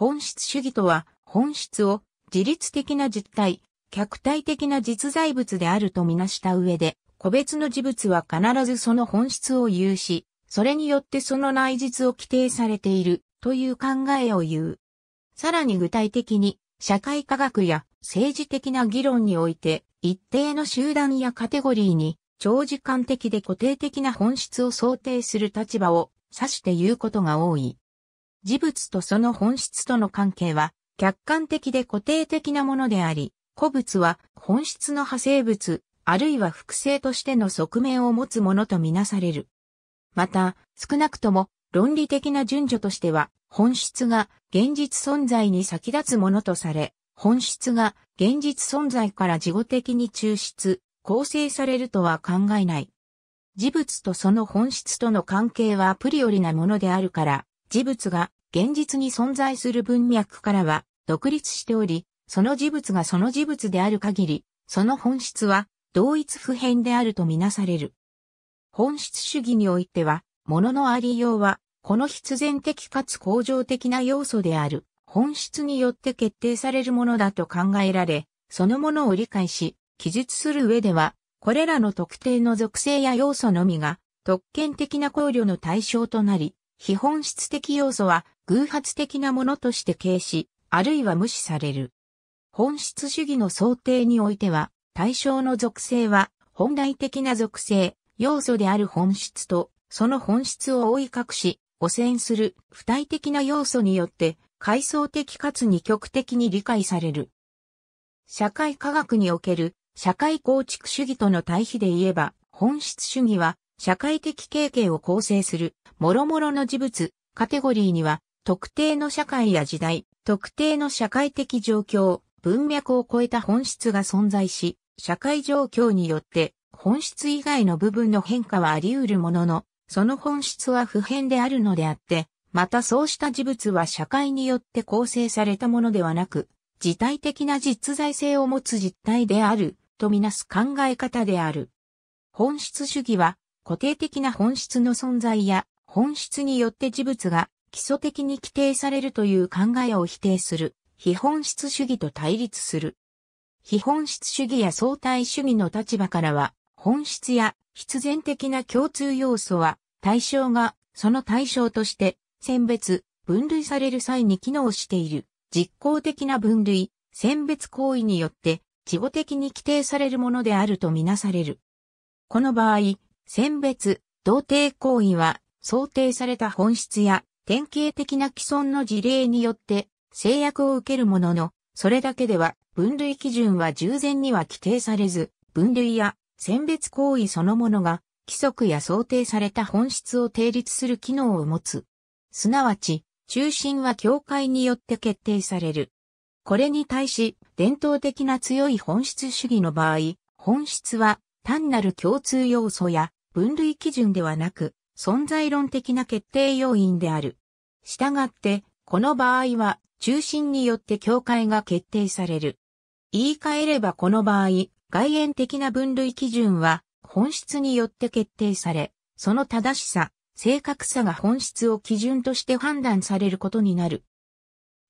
本質主義とは、本質を自律的な実体、客体的な実在物であるとみなした上で、個別の事物は必ずその本質を有し、それによってその内実を規定されているという考えを言う。さらに具体的に、社会科学や政治的な議論において、一定の集団やカテゴリーに長時間的で固定的な本質を想定する立場を指して言うことが多い。事物とその本質との関係は、客観的で固定的なものであり、個物は本質の派生物、あるいは複製としての側面を持つものとみなされる。また、少なくとも論理的な順序としては、本質が現実存在に先立つものとされ、本質が現実存在から事後的に抽出、構成されるとは考えない。事物とその本質との関係はプリオリなものであるから、事物が現実に存在する文脈からは独立しており、その事物がその事物である限り、その本質は同一普遍であるとみなされる。本質主義においては、物のありようは、この必然的かつ恒常的な要素である、本質によって決定されるものだと考えられ、そのものを理解し、記述する上では、これらの特定の属性や要素のみが、特権的な考慮の対象となり、非本質的要素は偶発的なものとして軽視、あるいは無視される。本質主義の想定においては、対象の属性は、本来的な属性、要素である本質と、その本質を覆い隠し、汚染する、不体的な要素によって、階層的かつ二極的に理解される。社会科学における社会構築主義との対比で言えば、本質主義は社会的経験を構成する諸々の事物、カテゴリーには特定の社会や時代、特定の社会的状況、文脈を超えた本質が存在し、社会状況によって本質以外の部分の変化はあり得るものの、その本質は普遍であるのであって、またそうした事物は社会によって構成されたものではなく、自体的な実在性を持つ実体である、とみなす考え方である。本質主義は、固定的な本質の存在や、本質によって事物が基礎的に規定されるという考えを否定する、非本質主義と対立する。非本質主義や相対主義の立場からは、本質や必然的な共通要素は、対象がその対象として、選別、分類される際に機能している、実効的な分類、選別行為によって、事後的に規定されるものであるとみなされる。この場合、選別、同定行為は、想定された本質や典型的な既存の事例によって制約を受けるものの、それだけでは分類基準は従前には規定されず、分類や選別行為そのものが規則や想定された本質を定立する機能を持つ。すなわち、中心は境界によって決定される。これに対し、伝統的な強い本質主義の場合、本質は単なる共通要素や分類基準ではなく、存在論的な決定要因である。したがって、この場合は中心によって境界が決定される。言い換えればこの場合、外縁的な分類基準は本質によって決定され、その正しさ、正確さが本質を基準として判断されることになる。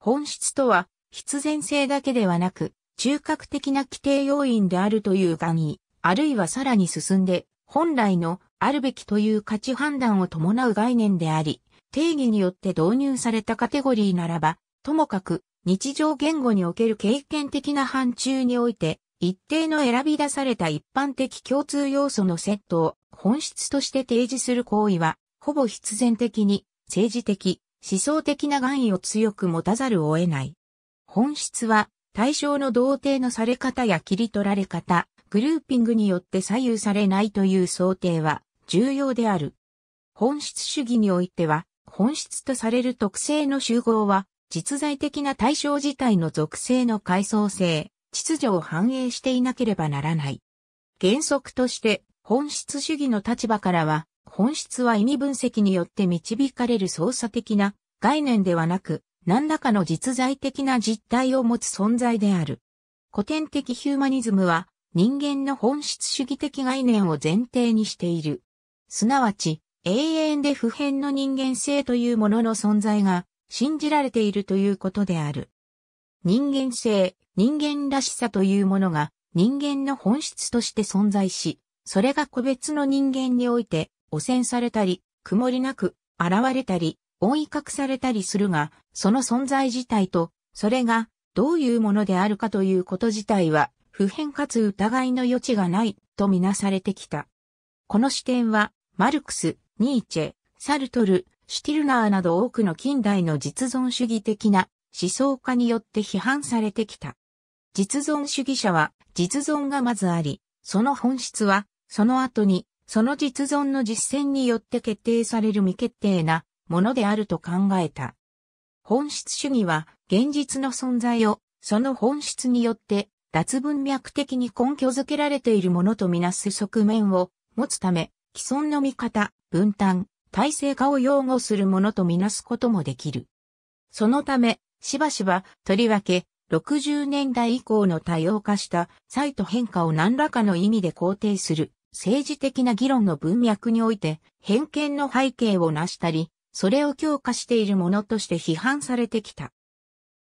本質とは必然性だけではなく、中核的な規定要因であるというがに、あるいはさらに進んで、本来のあるべきという価値判断を伴う概念であり、定義によって導入されたカテゴリーならば、ともかく日常言語における経験的な範疇において、一定の選び出された一般的共通要素のセットを本質として提示する行為は、ほぼ必然的に政治的、思想的な願意を強く持たざるを得ない。本質は対象の同定のされ方や切り取られ方、グルーピングによって左右されないという想定は、重要である。本質主義においては、本質とされる特性の集合は、実在的な対象自体の属性の階層性、秩序を反映していなければならない。原則として、本質主義の立場からは、本質は意味分析によって導かれる操作的な概念ではなく、何らかの実在的な実体を持つ存在である。古典的ヒューマニズムは、人間の本質主義的概念を前提にしている。すなわち、永遠で普遍の人間性というものの存在が信じられているということである。人間性、人間らしさというものが人間の本質として存在し、それが個別の人間において汚染されたり、曇りなく現れたり、覆い隠されたりするが、その存在自体と、それがどういうものであるかということ自体は、普遍かつ疑いの余地がないとみなされてきた。この視点は、マルクス、ニーチェ、サルトル、シュティルナーなど多くの近代の実存主義的な思想家によって批判されてきた。実存主義者は実存がまずあり、その本質はその後にその実存の実践によって決定される未決定なものであると考えた。本質主義は現実の存在をその本質によって脱文脈的に根拠づけられているものとみなす側面を持つため、既存の見方、分担、体制化を擁護するものとみなすこともできる。そのため、しばしば、とりわけ、60年代以降の多様化したサイト変化を何らかの意味で肯定する政治的な議論の文脈において偏見の背景を成したり、それを強化しているものとして批判されてきた。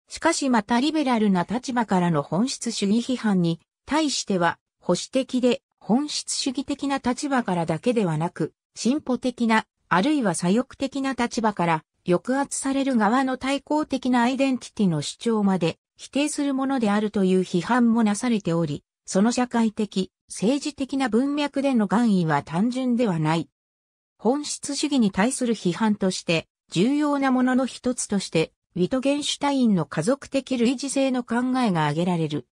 しかしまたリベラルな立場からの本質主義批判に対しては保守的で本質主義的な立場からだけではなく、進歩的な、あるいは左翼的な立場から、抑圧される側の対抗的なアイデンティティの主張まで否定するものであるという批判もなされており、その社会的、政治的な文脈での含意は単純ではない。本質主義に対する批判として、重要なものの一つとして、ウィトゲンシュタインの家族的類似性の考えが挙げられる。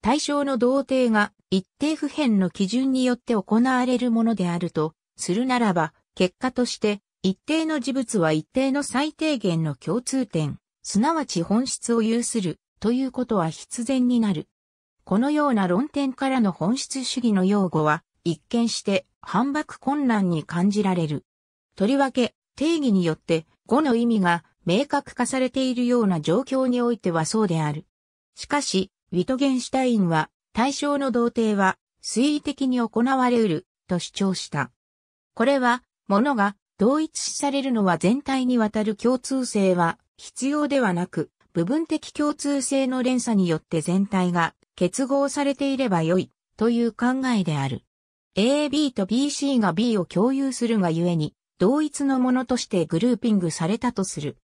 対象の同定が一定普遍の基準によって行われるものであると、するならば、結果として、一定の事物は一定の最低限の共通点、すなわち本質を有する、ということは必然になる。このような論点からの本質主義の用語は、一見して反駁困難に感じられる。とりわけ、定義によって、語の意味が明確化されているような状況においてはそうである。しかし、ウィトゲンシュタインは、対象の同定は、推移的に行われうる、と主張した。これは、物が同一視されるのは全体にわたる共通性は必要ではなく、部分的共通性の連鎖によって全体が結合されていればよい、という考えである。AB と BC が B を共有するがゆえに、同一のものとしてグルーピングされたとする。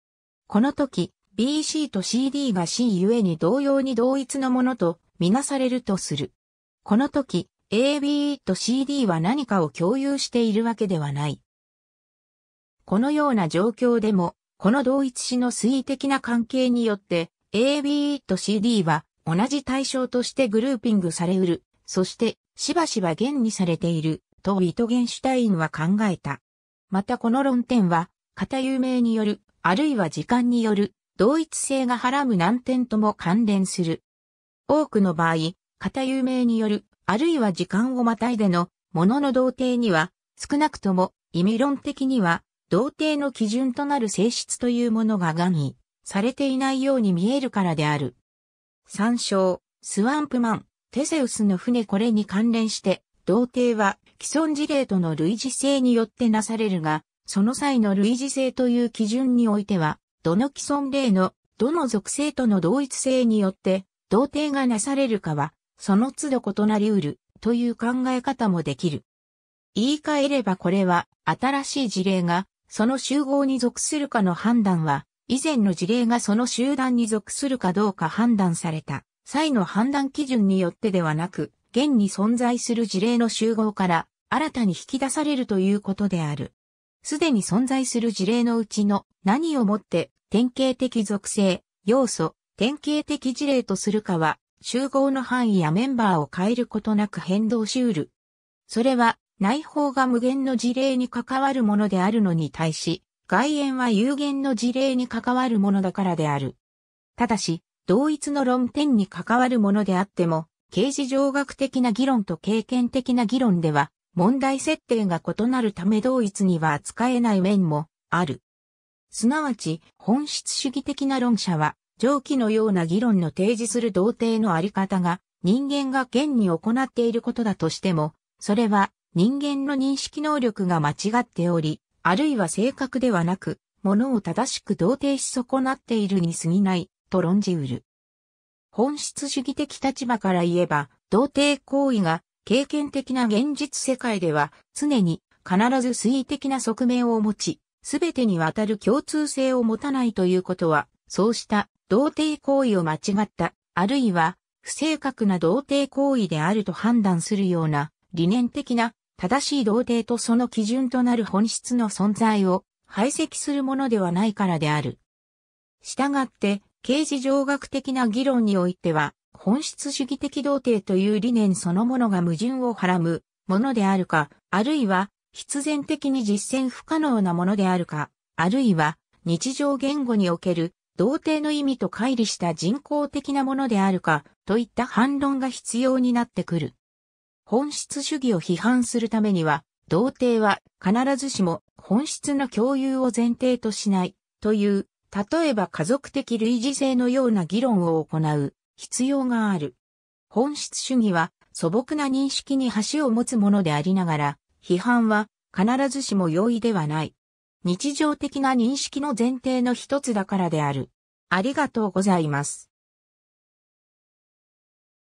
この時、BC と CD が C ゆえに同様に同一のものとみなされるとする。この時、AB と CD は何かを共有しているわけではない。このような状況でも、この同一詞の推移的な関係によって、AB と CD は同じ対象としてグルーピングされうる、そしてしばしば現にされている、とウィトゲンシュタインは考えた。またこの論点は、型有名による、あるいは時間による同一性がはらむ難点とも関連する。多くの場合、型有名による、あるいは時間をまたいでの、ものの同定には、少なくとも意味論的には、同定の基準となる性質というものが含みされていないように見えるからである。参照、スワンプマン、テセウスの船これに関連して、同定は既存事例との類似性によってなされるが、その際の類似性という基準においては、どの既存例のどの属性との同一性によって同定がなされるかは、その都度異なり得るという考え方もできる。言い換えればこれは新しい事例がその集合に属するかの判断は、以前の事例がその集団に属するかどうか判断された際の判断基準によってではなく、現に存在する事例の集合から新たに引き出されるということである。すでに存在する事例のうちの何をもって典型的属性、要素、典型的事例とするかは、集合の範囲やメンバーを変えることなく変動しうる。それは、内包が無限の事例に関わるものであるのに対し、外縁は有限の事例に関わるものだからである。ただし、同一の論点に関わるものであっても、形事上学的な議論と経験的な議論では、問題設定が異なるため同一には扱えない面もある。すなわち本質主義的な論者は、上記のような議論の提示する童貞のあり方が、人間が現に行っていることだとしても、それは人間の認識能力が間違っており、あるいは正確ではなく、ものを正しく童貞し損なっているに過ぎない、と論じうる。本質主義的立場から言えば、童貞行為が経験的な現実世界では常に必ず推移的な側面を持ち、すべてにわたる共通性を持たないということは、そうした同定行為を間違った、あるいは不正確な同定行為であると判断するような理念的な正しい同定とその基準となる本質の存在を排斥するものではないからである。従って、刑事上学的な議論においては、本質主義的同定という理念そのものが矛盾をはらむものであるか、あるいは必然的に実践不可能なものであるか、あるいは日常言語における童貞の意味と乖離した人工的なものであるか、といった反論が必要になってくる。本質主義を批判するためには、童貞は必ずしも本質の共有を前提としない、という、例えば家族的類似性のような議論を行う必要がある。本質主義は素朴な認識に橋を持つものでありながら、批判は必ずしも容易ではない。日常的な認識の前提の一つだからである。ありがとうございます。